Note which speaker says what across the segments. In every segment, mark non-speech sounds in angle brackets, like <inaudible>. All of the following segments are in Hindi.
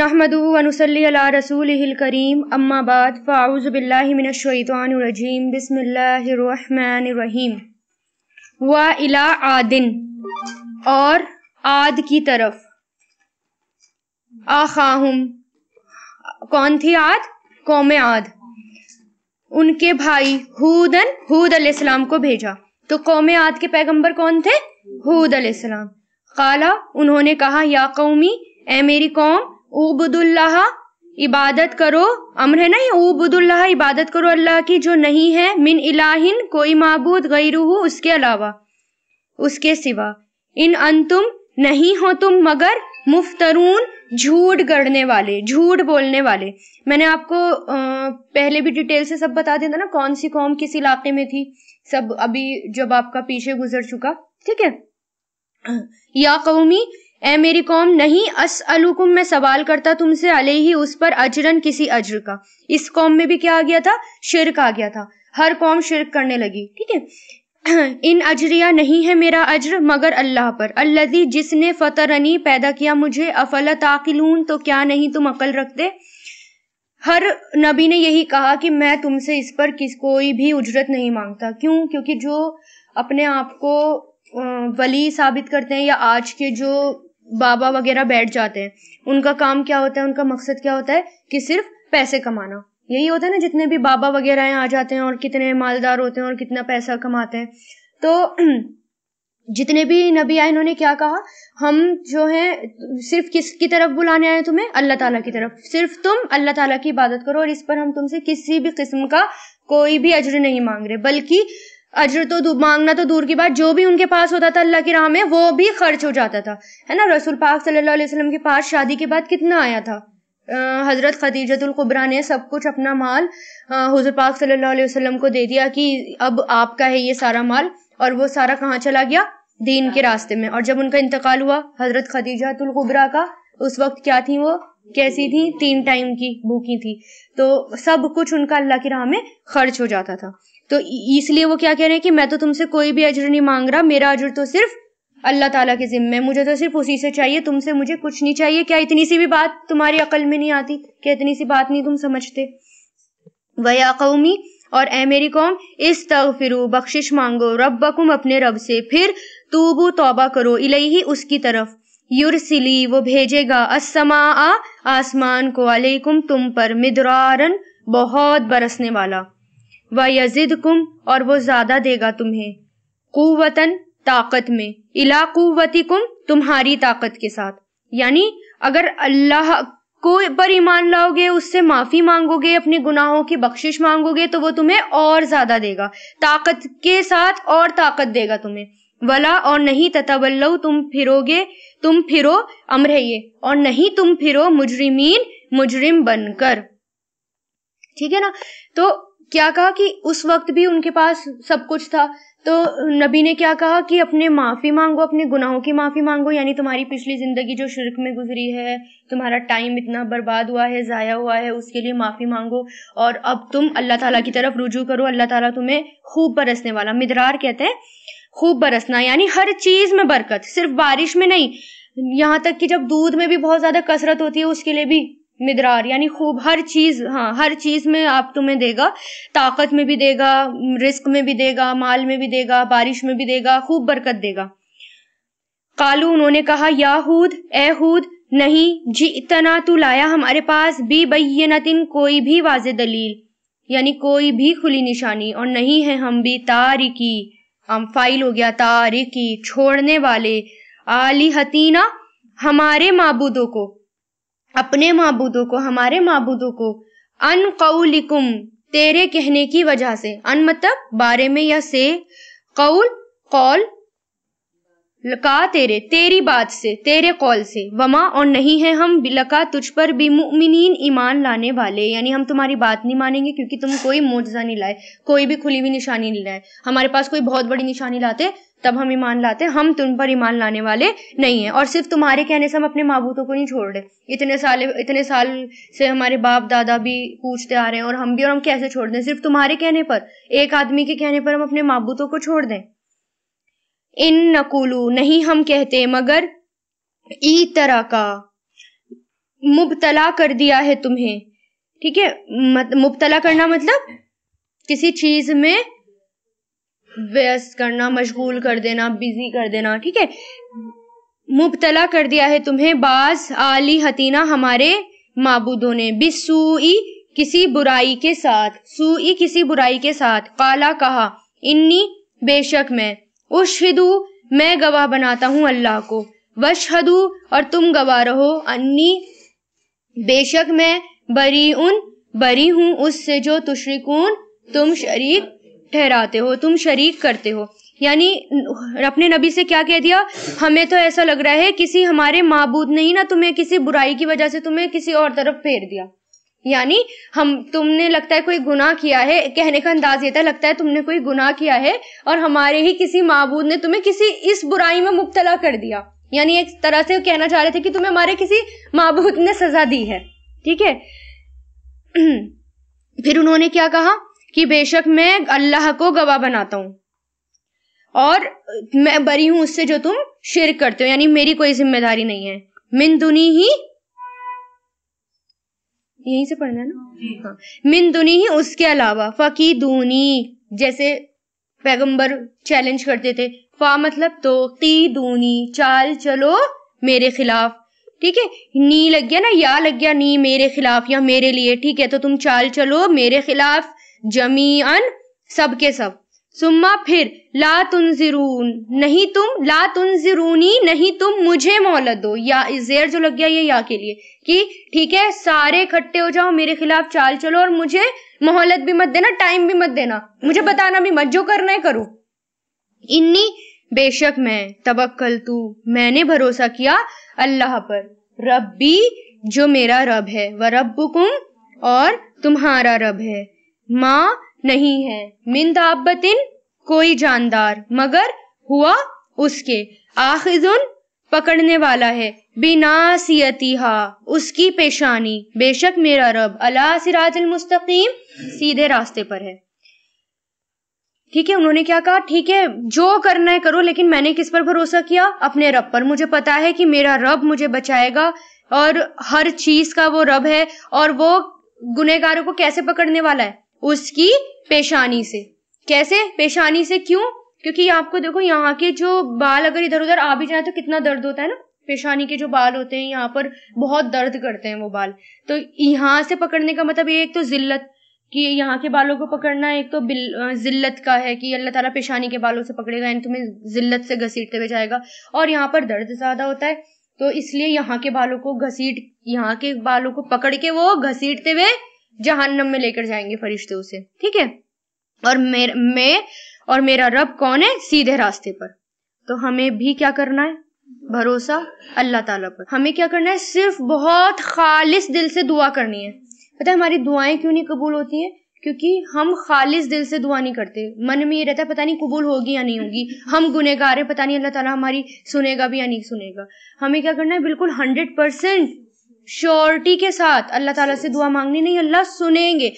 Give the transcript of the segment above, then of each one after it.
Speaker 1: नहमदूनसली रसूल करीम अम्माबाद फ़ाउज़ बिल्लाशैतवानरजीम बसमीम व इला आदिन और आद की तरफ आखाहम कौन थी आद कौम आद उनके भाई हूदन हूद अलैहिस्सलाम को भेजा तो कौम आद के पैगंबर कौन थे हूद अलैहिस्सलाम काला उन्होंने कहा या कौमी ए मेरी कौम उबुदुल्लाह इबादत करो अमर है ना ये उबुदुल्लाह इबादत करो अल्लाह की जो नहीं है मिन इलाहिन कोई मबूद गैरूह उसके अलावा उसके सिवा इन अंतुम नहीं हो तुम मगर मुफ्तरून झूठ गढ़ने वाले झूठ बोलने वाले मैंने आपको आ, पहले भी डिटेल से सब बता दिया था ना कौन सी कौम किस इलाके में थी सब अभी जब आपका पीछे गुजर चुका ठीक है या कौमी ए मेरी कौम नहीं अस अलुकुम मैं सवाल करता तुमसे अले ही उस पर अजरन किसी अजर का इस कौम में भी क्या आ गया था शिरक आ गया था हर कौम शिरक करने लगी ठीक है <clears throat> इन अजरिया नहीं है मेरा अजर मगर अल्लाह पर अल्लाजी जिसने फतरनी पैदा किया मुझे अफला ताकिलून तो क्या नहीं तुम अकल रखते हर नबी ने यही कहा कि मैं तुमसे इस पर किस कोई भी उजरत नहीं मांगता क्यों क्योंकि जो अपने आप को वली साबित करते हैं या आज के जो बाबा वगैरह बैठ जाते हैं उनका काम क्या होता है उनका मकसद क्या होता है कि सिर्फ पैसे कमाना यही होता है ना जितने भी बाबा वगैरह आ जाते हैं और कितने मालदार होते हैं और कितना पैसा कमाते हैं तो <clears throat> जितने भी नबी आए इन्होंने क्या कहा हम जो है सिर्फ किसकी तरफ बुलाने आए तुम्हें अल्लाह ताला की तरफ सिर्फ तुम अल्लाह ताला की इबादत करो और इस पर हम तुमसे किसी भी किस्म का कोई भी अजर नहीं मांग रहे बल्कि अजर तो मांगना तो दूर की बात जो भी उनके पास होता था अल्लाह की राह में वो भी खर्च हो जाता था है ना रसूल पाक सल्लल्लाहु अलैहि वसल्लम के पास शादी के बाद कितना आया था हज़रत ख़दीजतुल्कुबरा ने सब कुछ अपना माल हज़र पाक सल्लल्लाहु अलैहि वसल्लम को दे दिया कि अब आपका है ये सारा माल और वो सारा कहाँ चला गया दीन के रास्ते में और जब उनका इंतकाल हुआ हज़रत ख़दीजतुल्कुबरा का उस वक्त क्या थी वो कैसी थी तीन टाइम की भूखी थी तो सब कुछ उनका अल्लाह की राह में खर्च हो जाता था तो इसलिए वो क्या कह रहे हैं कि मैं तो तुमसे कोई भी अजर नहीं मांग रहा मेरा अजर तो सिर्फ अल्लाह ताला के जिम्मे मुझे तो सिर्फ उसी से चाहिए तुमसे मुझे कुछ नहीं चाहिए क्या इतनी सी भी बात तुम्हारी अकल में नहीं आती क्या इतनी सी बात नहीं तुम समझते वया कौमी और ए मेरी कौम इस तगफिरु बख्शिश मांगो रब अपने रब से फिर तूबू तोबा करो ही उसकी तरफ युरसिली वो भेजेगा असमा आसमान को अलैकुम तुम पर मिदरारन बहुत बरसने वाला व यजिद कुम और वो ज्यादा देगा तुम्हें कुवतन ताकत में इला कुवती कुम तुम्हारी ताकत के साथ यानी अगर अल्लाह को पर ईमान लाओगे उससे माफ़ी मांगोगे अपने गुनाहों की बख्शिश मांगोगे तो वो तुम्हें और ज़्यादा देगा ताकत के साथ और ताकत देगा तुम्हें वला और नहीं ततवल्लव तुम फिरोगे तुम फिरो अमरहिए और नहीं तुम फिरो मुजरिमीन मुजरिम बनकर ठीक है ना तो क्या कहा कि उस वक्त भी उनके पास सब कुछ था तो नबी ने क्या कहा कि अपने माफ़ी मांगो अपने गुनाहों की माफ़ी मांगो यानी तुम्हारी पिछली ज़िंदगी जो शिरक में गुजरी है तुम्हारा टाइम इतना बर्बाद हुआ है ज़ाया हुआ है उसके लिए माफ़ी मांगो और अब तुम अल्लाह ताला की तरफ रुजू करो अल्लाह ताला तुम्हें खूब बरसने वाला मिदरार कहते हैं खूब बरसना यानी हर चीज़ में बरकत सिर्फ बारिश में नहीं यहाँ तक कि जब दूध में भी बहुत ज़्यादा कसरत होती है उसके लिए भी मिदरार यानी खूब हर चीज़ हाँ हर चीज़ में आप तुम्हें देगा ताकत में भी देगा रिस्क में भी देगा माल में भी देगा बारिश में भी देगा खूब बरकत देगा कालू उन्होंने कहा याहूद एहूद नहीं जी इतना तू लाया हमारे पास बी बैनतिन कोई भी वाज दलील यानी कोई भी खुली निशानी और नहीं है हम भी तारिकी हम फाइल हो गया तारिकी छोड़ने वाले आली हतीना हमारे माबूदों को अपने मबूदों को हमारे मबूदों को अन कौलिकुम तेरे कहने की वजह से अन मतलब बारे में या से कौल कौल लका तेरे तेरी बात से तेरे कौल से वमा और नहीं है हम लका तुझ पर भी मुमिन ईमान लाने वाले यानी हम तुम्हारी बात नहीं मानेंगे क्योंकि तुम कोई मोजा नहीं लाए कोई भी खुली हुई निशानी नहीं लाए हमारे पास कोई बहुत बड़ी निशानी लाते तब हम ईमान लाते हैं हम तुम पर ईमान लाने वाले नहीं हैं और सिर्फ तुम्हारे कहने से हम अपने माबूतों को नहीं छोड़ रहे इतने साल इतने साल से हमारे बाप दादा भी पूछते आ रहे हैं और हम भी और हम कैसे छोड़ दें सिर्फ तुम्हारे कहने पर एक आदमी के कहने पर हम अपने महबूतों को छोड़ दें इन नकुलू नहीं हम कहते मगर ई तरह का मुबतला कर दिया है तुम्हें ठीक है मुबतला करना मतलब किसी चीज में व्यस्त करना मशगूल कर देना बिजी कर देना ठीक है मुबतला कर दिया है तुम्हें बास आली हतीना हमारे माबूदों ने बिसूई किसी बुराई के साथ सूई किसी बुराई के साथ काला कहा इन्नी बेशक मैं उशहदू मैं गवाह बनाता हूँ अल्लाह को वशहदू और तुम गवाह रहो अन्नी बेशक मैं बरी उन बरी हूँ उससे जो तुशरिकून तुम शरीक ठहराते हो तुम शरीक करते हो यानी अपने नबी से क्या कह दिया हमें तो ऐसा लग रहा है किसी हमारे माबूद ने ही ना तुम्हें किसी बुराई की वजह से तुम्हें किसी और तरफ फेर दिया यानी हम तुमने लगता है कोई गुनाह किया है कहने का अंदाज ये था लगता है तुमने कोई गुनाह किया है और हमारे ही किसी माबूद ने तुम्हें किसी इस बुराई में मुबतला कर दिया यानी एक तरह से कहना चाह रहे थे कि तुम्हें हमारे किसी माबूद ने सजा दी है ठीक है <clears throat> फिर उन्होंने क्या कहा कि बेशक मैं अल्लाह को गवाह बनाता हूँ और मैं बरी हूं उससे जो तुम शिर करते हो यानी मेरी कोई जिम्मेदारी नहीं है मिन दुनी ही यहीं से पढ़ना है ना हाँ।, हाँ मिन दुनी ही उसके अलावा फकी दूनी जैसे पैगंबर चैलेंज करते थे फा मतलब तो ती दूनी चाल चलो मेरे खिलाफ ठीक है नी लग गया ना या लग गया नी मेरे खिलाफ या मेरे लिए ठीक है तो तुम चाल चलो मेरे खिलाफ जमीअन सबके सब सुम्मा फिर ला तुनजिरून नहीं तुम ला तुनजिरूनी नहीं तुम मुझे मोहलत दो या जेर जो लग गया ये या के लिए कि ठीक है सारे इकट्ठे हो जाओ मेरे खिलाफ चाल चलो और मुझे मोहलत भी मत देना टाइम भी मत देना मुझे बताना भी मत जो करना है करो इन्नी बेशक मैं तबक्कल तू मैंने भरोसा किया अल्लाह पर रब्बी जो मेरा रब है वह रब और तुम्हारा रब है माँ नहीं है मिन कोई जानदार मगर हुआ उसके आखिजुन पकड़ने वाला है हा उसकी पेशानी बेशक मेरा रब अला सिराजल मुस्तकीम सीधे रास्ते पर है ठीक है उन्होंने क्या कहा ठीक है जो करना है करो लेकिन मैंने किस पर भरोसा किया अपने रब पर मुझे पता है कि मेरा रब मुझे बचाएगा और हर चीज का वो रब है और वो गुनहगारों को कैसे पकड़ने वाला है उसकी पेशानी से कैसे पेशानी से क्यों क्योंकि आपको देखो यहाँ के जो बाल अगर इधर उधर आ भी जाए तो कितना दर्द होता है ना पेशानी के जो बाल होते हैं यहाँ पर बहुत दर्द करते हैं वो बाल तो यहाँ से पकड़ने का मतलब ये एक तो जिल्लत कि यहाँ के बालों को पकड़ना एक तो जिल्लत का है कि अल्लाह ताला पेशानी के बालों से पकड़ेगा यानी तुम्हें जिल्लत से घसीटते हुए जाएगा और यहाँ पर दर्द ज़्यादा होता है तो इसलिए यहाँ के बालों को घसीट यहाँ के बालों को पकड़ के वो घसीटते हुए जहन्नम में लेकर जाएंगे फरिश्ते उसे ठीक है और मेर मैं और मेरा रब कौन है सीधे रास्ते पर तो हमें भी क्या करना है भरोसा अल्लाह ताला पर हमें क्या करना है सिर्फ बहुत खालिस दिल से दुआ करनी है पता है हमारी दुआएं क्यों नहीं कबूल होती है क्योंकि हम खालिस दिल से दुआ नहीं करते मन में ये रहता है पता नहीं कबूल होगी या नहीं होगी हम गुनेगार हैं पता नहीं अल्लाह ताला हमारी सुनेगा भी या नहीं सुनेगा हमें क्या करना है बिल्कुल हंड्रेड परसेंट श्योरिटी के साथ अल्लाह ताला से दुआ मांगनी नहीं अल्लाह सुनेंगे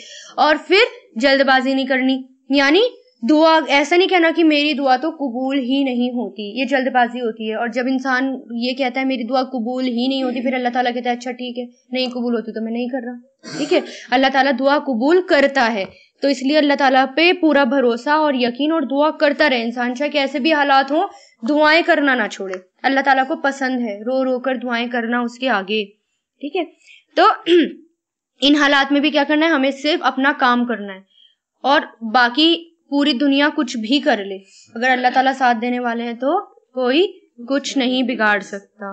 Speaker 1: और फिर जल्दबाजी नहीं करनी यानी दुआ ऐसा नहीं कहना कि मेरी दुआ तो कबूल ही नहीं होती ये जल्दबाजी होती है और जब इंसान ये कहता है मेरी दुआ कबूल ही नहीं होती फिर अल्लाह ताला कहता है अच्छा ठीक है नहीं कबूल होती तो मैं नहीं कर रहा ठीक है अल्लाह ताला दुआ कबूल करता है तो इसलिए अल्लाह ताला पे पूरा भरोसा और यकीन और दुआ करता रहे इंसान चाहे कैसे भी हालात हों दुआएं करना ना छोड़े अल्लाह ताला को पसंद है रो रो कर दुआएं करना उसके आगे ठीक है तो <clears throat> इन हालात में भी क्या करना है हमें सिर्फ अपना काम करना है और बाकी पूरी दुनिया कुछ भी कर ले अगर अल्लाह ताला साथ देने वाले हैं तो कोई कुछ नहीं बिगाड़ सकता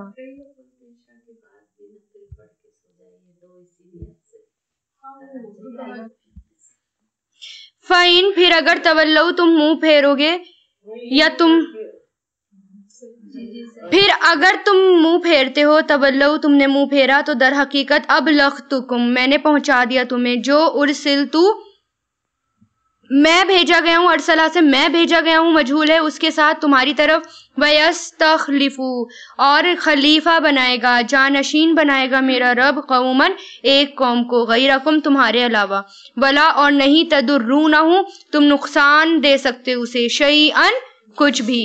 Speaker 1: फाइन फिर अगर तवल्लो तुम मुंह फेरोगे या तुम फिर अगर तुम मुंह फेरते हो तबल्लु तुमने मुंह फेरा तो दर हकीकत अब लख तुकुम मैंने पहुंचा दिया तुम्हें जो उर्सिल तू मैं भेजा गया हूँ अरसला से मैं भेजा गया हूँ मजहूल है उसके साथ तुम्हारी तरफ वयस तखलिफू और खलीफा बनाएगा जानशीन बनाएगा मेरा रब कौमन एक कौम को गई रकम तुम्हारे अलावा बला और नहीं तदुर्रू ना हूँ तुम नुकसान दे सकते उसे शई अन कुछ भी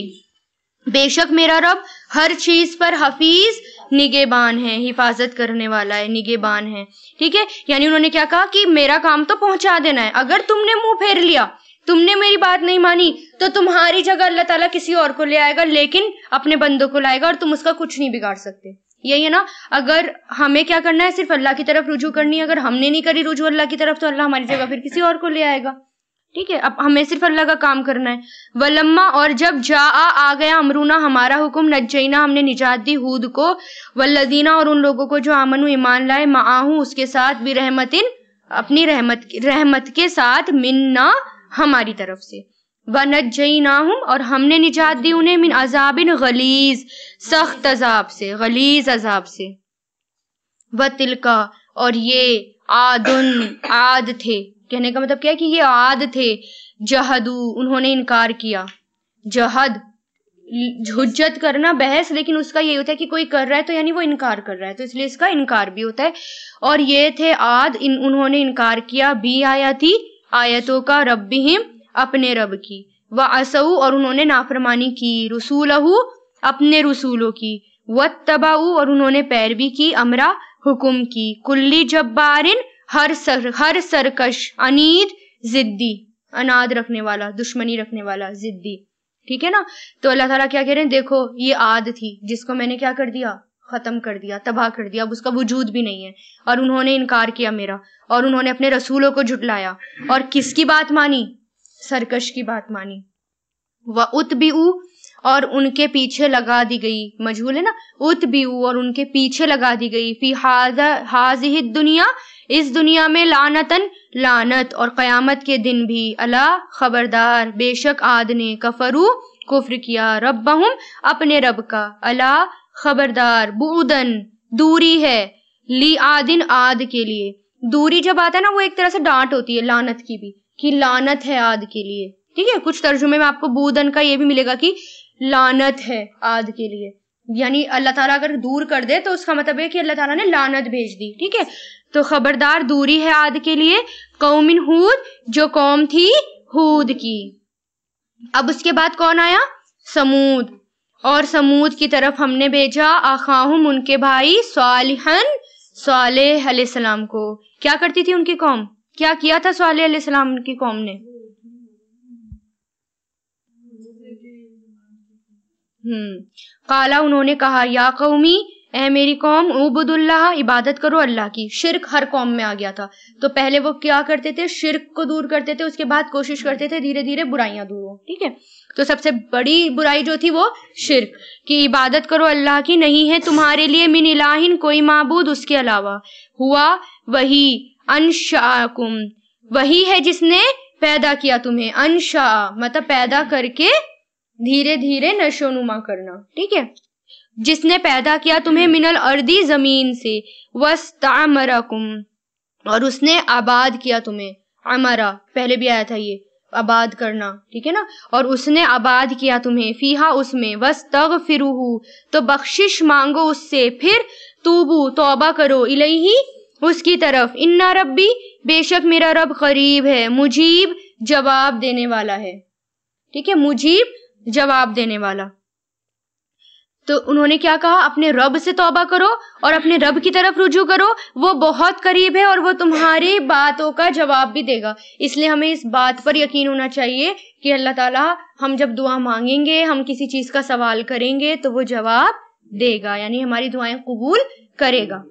Speaker 1: बेशक मेरा रब हर चीज पर हफीज निगेबान है हिफाजत करने वाला है निगेबान है ठीक है यानी उन्होंने क्या कहा कि मेरा काम तो पहुंचा देना है अगर तुमने मुंह फेर लिया तुमने मेरी बात नहीं मानी तो तुम्हारी जगह अल्लाह ताला किसी और को ले आएगा लेकिन अपने बंदों को लाएगा और तुम उसका कुछ नहीं बिगाड़ सकते यही है ना अगर हमें क्या करना है सिर्फ अल्लाह की तरफ रुझू करनी है अगर हमने नहीं करी रुझू अल्लाह की तरफ तो अल्लाह हमारी जगह फिर किसी और को ले आएगा ठीक है अब हमें सिर्फ अल्लाह का काम करना है वलम्मा और जब जा आ, आ गया अमरूना हमारा हुक्म नजैना हमने निजात दी हूद को वल्लदीना और उन लोगों को जो आमनु ईमान लाए माहू उसके साथ भी रहमत इन अपनी रहमत रहमत के साथ मिन्ना हमारी तरफ से व हूँ और हमने निजात दी उन्हें मिन अजाबिन गलीज सख्त अजाब से गलीज अजाब से व तिलका और ये आदुन आद थे कहने का मतलब क्या है कि ये आद थे जहदू उन्होंने इनकार किया जहद झुज्जत करना बहस लेकिन उसका ये होता है कि कोई कर रहा है तो यानी वो इनकार कर रहा है तो इसलिए इसका इनकार भी होता है और ये थे आद इन उन्होंने इनकार किया भी आया थी आयतों का रब हिम अपने रब की व असऊ और उन्होंने नाफरमानी की रसूल अपने रसूलों की व तबाऊ और उन्होंने पैरवी की अमरा हुकुम की कुल्ली जब्बारिन हर सर हर सरकश अनीद जिद्दी अनाद रखने वाला दुश्मनी रखने वाला जिद्दी ठीक है ना तो अल्लाह ताला क्या कह रहे हैं देखो ये आद थी जिसको मैंने क्या कर दिया खत्म कर दिया तबाह कर दिया अब उसका वजूद भी नहीं है और उन्होंने इनकार किया मेरा और उन्होंने अपने रसूलों को झुटलाया और किसकी बात मानी सरकश की बात मानी वह उत भी और उनके पीछे लगा दी गई मजहूल है ना उत भी और उनके पीछे लगा दी गई फी हाज हाज दुनिया इस दुनिया में लानतन लानत और क़यामत के दिन भी अला खबरदार बेशक आद ने कफरू कुफर किया रब अपने रब का अला खबरदार बूदन दूरी है ली आदिन आद के लिए दूरी जब आता है ना वो एक तरह से डांट होती है लानत की भी कि लानत है आद के लिए ठीक है कुछ तर्जुमे में आपको बूदन का ये भी मिलेगा कि लानत है आद के लिए यानी अल्लाह ताला अगर दूर कर दे तो उसका मतलब है कि अल्लाह ताला ने लानत भेज दी ठीक है तो खबरदार दूरी है आद के लिए कौमिन हूद जो कौम थी हूद की अब उसके बाद कौन आया समूद और समूद की तरफ हमने भेजा आखाहम उनके भाई सालिहन साले सलाम को क्या करती थी उनकी कौम क्या किया था साले सलाम की कौम ने हम्म काला उन्होंने कहा या कौमी ए मेरी कौम उबुदुल्लाह इबादत करो अल्लाह की शिरक हर कौम में आ गया था तो पहले वो क्या करते थे शिरक को दूर करते थे उसके बाद कोशिश करते थे धीरे धीरे बुराइयां दूर हो ठीक है तो सबसे बड़ी बुराई जो थी वो शिरक की इबादत करो अल्लाह की नहीं है तुम्हारे लिए मिन इलाहिन कोई मबूद उसके अलावा हुआ वही अनशाकुम वही है जिसने पैदा किया तुम्हें अनशा मतलब पैदा करके धीरे धीरे नशोनुमा करना ठीक है जिसने पैदा किया तुम्हें मिनल अर्दी जमीन से वस्तामरकुम और उसने आबाद किया तुम्हें अमरा पहले भी आया था ये आबाद करना ठीक है ना और उसने आबाद किया तुम्हें फीहा उसमें वस तग फिरूहू तो बख्शिश मांगो उससे फिर तूबू तोबा करो इलेही उसकी तरफ इन्ना रब्बी बेशक मेरा रब करीब है मुजीब जवाब देने वाला है ठीक है मुजीब जवाब देने वाला तो उन्होंने क्या कहा अपने रब से तौबा करो और अपने रब की तरफ रुजू करो वो बहुत करीब है और वो तुम्हारी बातों का जवाब भी देगा इसलिए हमें इस बात पर यकीन होना चाहिए कि अल्लाह ताला हम जब दुआ मांगेंगे हम किसी चीज का सवाल करेंगे तो वो जवाब देगा यानी हमारी दुआएं कबूल करेगा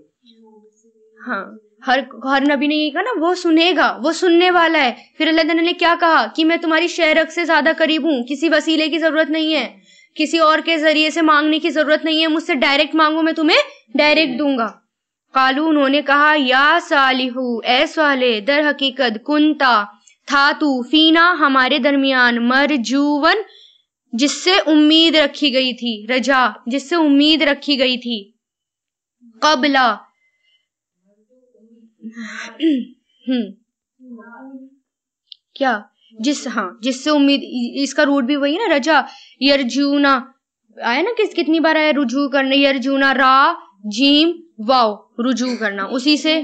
Speaker 1: हाँ हर हर नबी ने ये कहा ना वो सुनेगा वो सुनने वाला है फिर अल्लाह ने क्या कहा कि मैं तुम्हारी शहरक से ज्यादा करीब हूँ किसी वसीले की जरूरत नहीं है किसी और के जरिए से मांगने की जरूरत नहीं है मुझसे डायरेक्ट मांगो मैं तुम्हें डायरेक्ट हम्म। दूंगा कालू उन्होंने कहा या सालिहू ए साले दर हकीकत कुंता था तू फीना हमारे दरमियान मरजूवन जिससे उम्मीद रखी गई थी रजा जिससे उम्मीद रखी गई थी कबला हम्म, हम्म। क्या जिस हाँ जिससे उम्मीद इसका रूट भी वही ना रजा यर्जुना आया ना किस कितनी बार आया रुजू करने यर्जुना रा जीम वाओ रुजू करना उसी से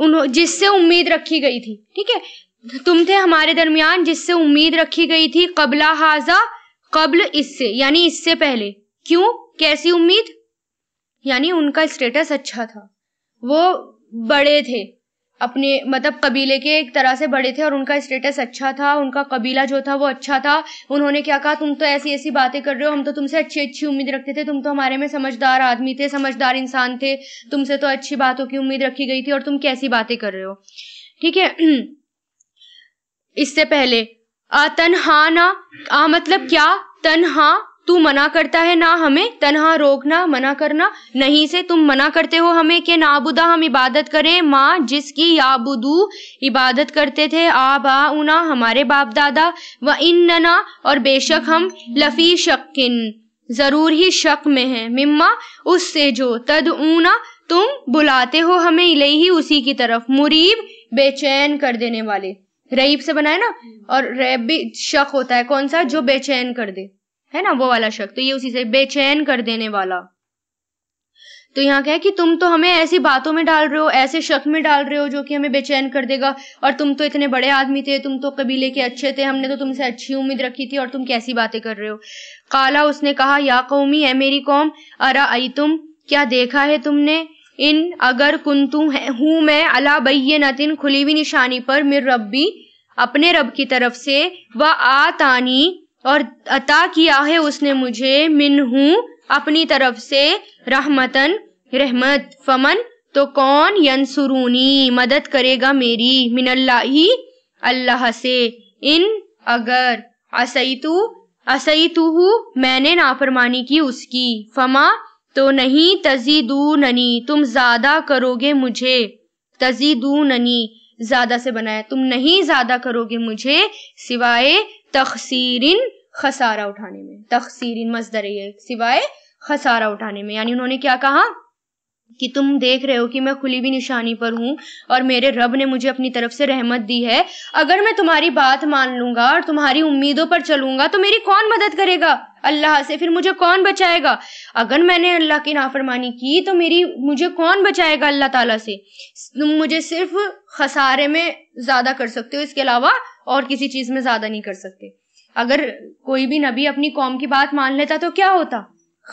Speaker 1: उन्होंने जिससे उम्मीद रखी गई थी ठीक है तुम थे हमारे दरमियान जिससे उम्मीद रखी गई थी कबला हाजा कबल इससे यानी इससे पहले क्यों कैसी उम्मीद यानी उनका स्टेटस अच्छा था वो बड़े थे अपने मतलब कबीले के एक तरह से बड़े थे और उनका स्टेटस अच्छा था उनका कबीला जो था वो अच्छा था उन्होंने क्या कहा तुम तो ऐसी ऐसी बातें कर रहे हो हम तो तुमसे अच्छी अच्छी उम्मीद रखते थे तुम तो हमारे में समझदार आदमी थे समझदार इंसान थे तुमसे तो अच्छी बातों की उम्मीद रखी गई थी और तुम कैसी बातें कर रहे हो ठीक है <clears throat> इससे पहले आ ना आ मतलब क्या तनहा तू मना करता है ना हमें तनहा रोकना मना करना नहीं से तुम मना करते हो हमें कि नाबुदा हम इबादत करें माँ जिसकी याबुदू इबादत करते थे आ उना हमारे बाप दादा व इन नना और बेशक हम लफी शक्किन जरूर ही शक में है मिम्मा उससे जो तद ऊना तुम बुलाते हो हमें ही उसी की तरफ मुरीब बेचैन कर देने वाले रईब से बनाए ना और रैब भी शक होता है कौन सा जो बेचैन कर दे है ना वो वाला शक तो ये उसी से बेचैन कर देने वाला तो यहाँ क्या है कि तुम तो हमें ऐसी बातों में डाल रहे हो ऐसे शक में डाल रहे हो जो कि हमें बेचैन कर देगा और तुम तो इतने बड़े आदमी थे तुम तो कबीले के अच्छे थे हमने तो तुमसे अच्छी उम्मीद रखी थी और तुम कैसी बातें कर रहे हो काला उसने कहा या कौमी है मेरी कौम अरा आई तुम क्या देखा है तुमने इन अगर कुंतु हूं मैं अला बैये नतिन खुली हुई निशानी पर मेर रबी अपने रब की तरफ से व आतानी और अता किया है उसने मुझे मिनहू अपनी तरफ से रहमतन रहमत फमन तो कौन यंसुरूनी मदद करेगा मेरी ही अल्लाह से इन अगर असैतु असैतु मैंने नाफरमानी की उसकी फमा तो नहीं तजीदू ननी तुम ज्यादा करोगे मुझे तजीदू ननी ज्यादा से बनाया तुम नहीं ज्यादा करोगे मुझे सिवाय तखसीरिन खसारा उठाने में तकसीर मजदर सिवाय खसारा उठाने में यानी उन्होंने क्या कहा कि तुम देख रहे हो कि मैं खुली भी निशानी पर हूं और मेरे रब ने मुझे अपनी तरफ से रहमत दी है अगर मैं तुम्हारी बात मान लूंगा और तुम्हारी उम्मीदों पर चलूंगा तो मेरी कौन मदद करेगा अल्लाह से फिर मुझे कौन बचाएगा अगर मैंने अल्लाह की नाफरमानी की तो मेरी मुझे कौन बचाएगा अल्लाह ताला से तुम मुझे सिर्फ खसारे में ज्यादा कर सकते हो इसके अलावा और किसी चीज में ज्यादा नहीं कर सकते अगर कोई भी नबी अपनी कौम की बात मान लेता तो क्या होता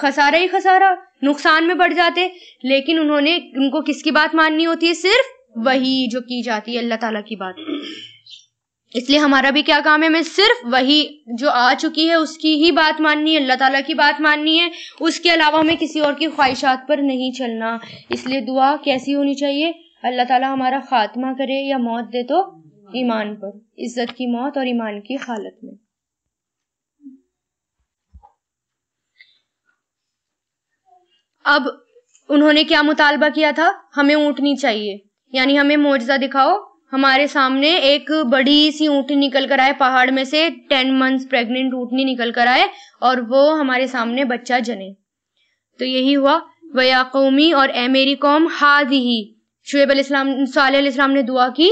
Speaker 1: खसारा ही खसारा नुकसान में बढ़ जाते लेकिन उन्होंने उनको किसकी बात माननी होती है सिर्फ वही जो की जाती है अल्लाह ताला की बात इसलिए हमारा भी क्या काम है हमें सिर्फ वही जो आ चुकी है उसकी ही बात माननी है अल्लाह ताला की बात माननी है उसके अलावा हमें किसी और की ख्वाहिशात पर नहीं चलना इसलिए दुआ कैसी होनी चाहिए अल्लाह ताला हमारा खात्मा करे या मौत दे तो ईमान पर इज्जत की मौत और ईमान की हालत में अब उन्होंने क्या मुतालबा किया था हमें ऊँटनी चाहिए यानी हमें मुआवजा दिखाओ हमारे सामने एक बड़ी सी ऊँटनी निकल कर आए पहाड़ में से टेन मंथ्स प्रेग्नेंट ऊँटनी निकल कर आए और वो हमारे सामने बच्चा जने तो यही हुआ वया कौमी और ए मेरी कौम हादी ही शुएब इस्लाम ने दुआ की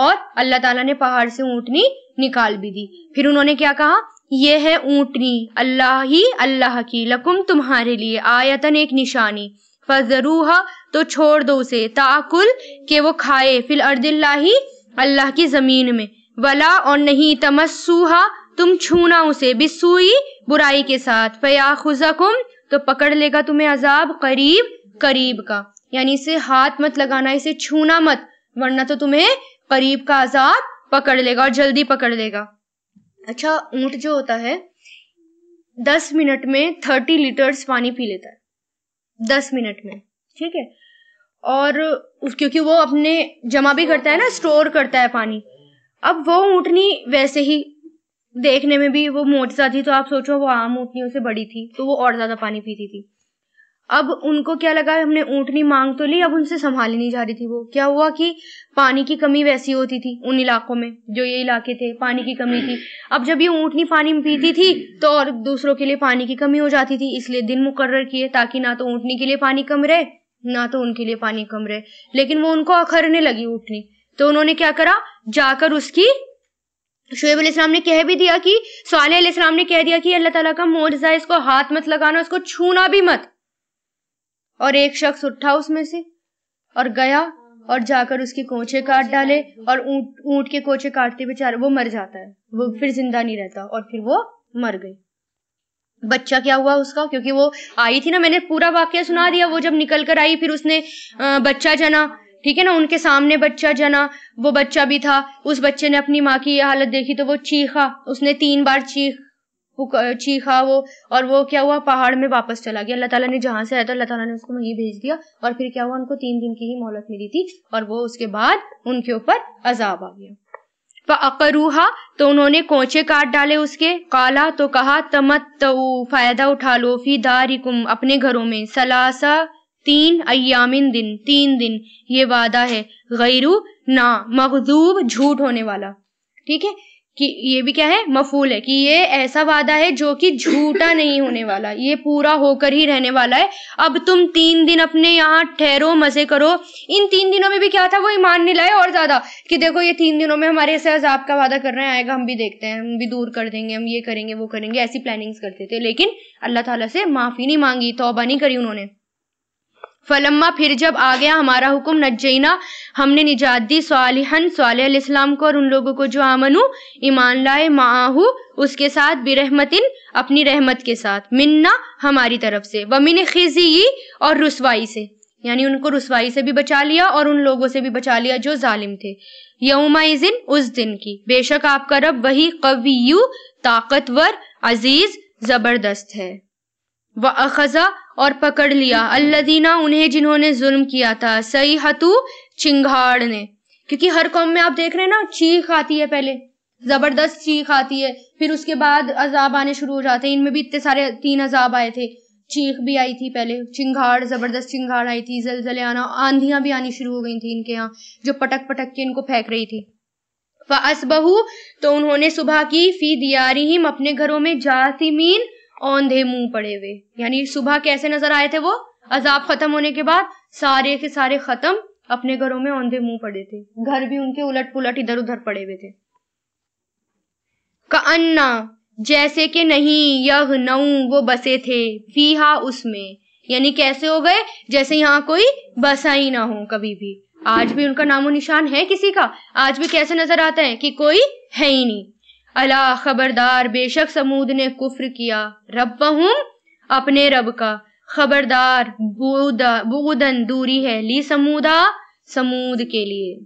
Speaker 1: और अल्लाह ताला ने पहाड़ से ऊँटनी निकाल भी दी फिर उन्होंने क्या कहा ये है ऊँटनी अल्लाह ही अल्लाह की लकुम तुम्हारे लिए आयतन एक निशानी फजरूहा तो छोड़ दो उसे ताकुल के वो खाए फिल अर्दिल्लाही अल्लाह की जमीन में वला और नहीं तमस्सूहा तुम छूना उसे बिसुई बुराई के साथ फया खुजाकुम तो पकड़ लेगा तुम्हें अजाब करीब करीब का यानी इसे हाथ मत लगाना इसे छूना मत वरना तो तुम्हें करीब का अजाब पकड़ लेगा और जल्दी पकड़ लेगा अच्छा ऊंट जो होता है दस मिनट में थर्टी लीटर्स पानी पी लेता है दस मिनट में ठीक है और क्योंकि वो अपने जमा भी करता है ना स्टोर करता है पानी अब वो ऊँटनी वैसे ही देखने में भी वो मोटी सा थी तो आप सोचो वो आम ऊँटनी उसे बड़ी थी तो वो और ज्यादा पानी पीती थी अब उनको क्या लगा हमने ऊँटनी मांग तो ली अब उनसे संभाली नहीं जा रही थी वो क्या हुआ कि पानी की कमी वैसी होती थी उन इलाकों में जो ये इलाके थे पानी की कमी थी अब जब ये ऊँटनी पानी पीती थी तो और दूसरों के लिए पानी की कमी हो जाती थी इसलिए दिन मुकर्र किए ताकि ना तो ऊँटनी के लिए पानी कम रहे ना तो उनके लिए पानी कम रहे लेकिन वो उनको अखरने लगी ऊँटनी तो उन्होंने क्या करा जाकर उसकी शुएब अलैहिस्सलाम ने कह भी दिया कि साल इस्लाम ने कह दिया कि अल्लाह ताला का मोजा इसको हाथ मत लगाना इसको छूना भी मत और एक शख्स उठा उसमें से और गया और जाकर उसके कोचे काट डाले और ऊंट ऊंट के कोचे काटते बेचारा वो मर जाता है वो फिर जिंदा नहीं रहता और फिर वो मर गई बच्चा क्या हुआ उसका क्योंकि वो आई थी ना मैंने पूरा वाक्य सुना दिया वो जब निकल कर आई फिर उसने बच्चा जना ठीक है ना उनके सामने बच्चा जना वो बच्चा भी था उस बच्चे ने अपनी माँ की हालत देखी तो वो चीखा उसने तीन बार चीख चीखा वो और वो क्या हुआ पहाड़ में वापस चला गया अल्लाह ताला ने जहां से आया था अल्लाह ताला ने उसको वहीं भेज दिया और फिर क्या हुआ उनको तीन दिन की ही मोहलत मिली थी और वो उसके बाद उनके ऊपर अजाब आ गया फ़रूहा तो उन्होंने कोचे काट डाले उसके काला तो कहा तमत फायदा उठा लो फी दारिकुम अपने घरों में सलासा तीन अयामिन दिन तीन दिन ये वादा है गैरू ना मखदूब झूठ होने वाला ठीक है कि ये भी क्या है मफूल है कि ये ऐसा वादा है जो कि झूठा नहीं होने वाला ये पूरा होकर ही रहने वाला है अब तुम तीन दिन अपने यहाँ ठहरो मजे करो इन तीन दिनों में भी क्या था वो ईमान नहीं लाए और ज्यादा कि देखो ये तीन दिनों में हमारे ऐसे अजाब का वादा कर रहे हैं आएगा हम भी देखते हैं हम भी दूर कर देंगे हम ये करेंगे वो करेंगे ऐसी प्लानिंग्स करते थे लेकिन अल्लाह ताला से माफी नहीं मांगी तोबा नहीं करी उन्होंने फ़लम्मा फिर जब आ गया हमारा हुक्म नजैना हमने निजात दी सालिहन सालम को और उन लोगों को जो आमनु ईमान लाए माहू उसके साथ बिरहमतिन अपनी रहमत के साथ मिन्ना हमारी तरफ से वमिन खिजी और रसवाई से यानी उनको रसवाई से भी बचा लिया और उन लोगों से भी बचा लिया जो जालिम थे यौमाइजिन उस दिन की बेशक आपका रब वही कवीयू ताकतवर अजीज जबरदस्त है व अखजा और पकड़ लिया अल्लादीना उन्हें जिन्होंने जुल्म किया था सही हतु चिंगाड़ ने क्योंकि हर कौम में आप देख रहे हैं ना चीख आती है पहले जबरदस्त चीख आती है फिर उसके बाद अजाब आने शुरू हो जाते हैं इनमें भी इतने सारे तीन अजाब आए थे चीख भी आई थी पहले चिंगाड़ जबरदस्त चिंगाड़ आई थी जलजले आना आंधियां भी आनी शुरू हो गई थी इनके यहाँ जो पटक पटक के इनको फेंक रही थी असबहू तो उन्होंने सुबह की फी दियारी हिम अपने घरों में जातिमीन औंधे मुंह पड़े हुए यानी सुबह कैसे नजर आए थे वो अजाब खत्म होने के बाद सारे के सारे खत्म अपने घरों में औंधे मुंह पड़े थे घर भी उनके उलट पुलट इधर उधर पड़े हुए थे कन्ना जैसे के नहीं यह नऊ वो बसे थे फीहा उसमें यानी कैसे हो गए जैसे यहाँ कोई बसा ही ना हो कभी भी आज भी उनका नामो निशान है किसी का आज भी कैसे नजर आता है कि कोई है ही नहीं अला खबरदार बेशक समूद ने कुफ्र किया रब अपने रब का खबरदार बूदन दूरी है ली समूदा समूद के लिए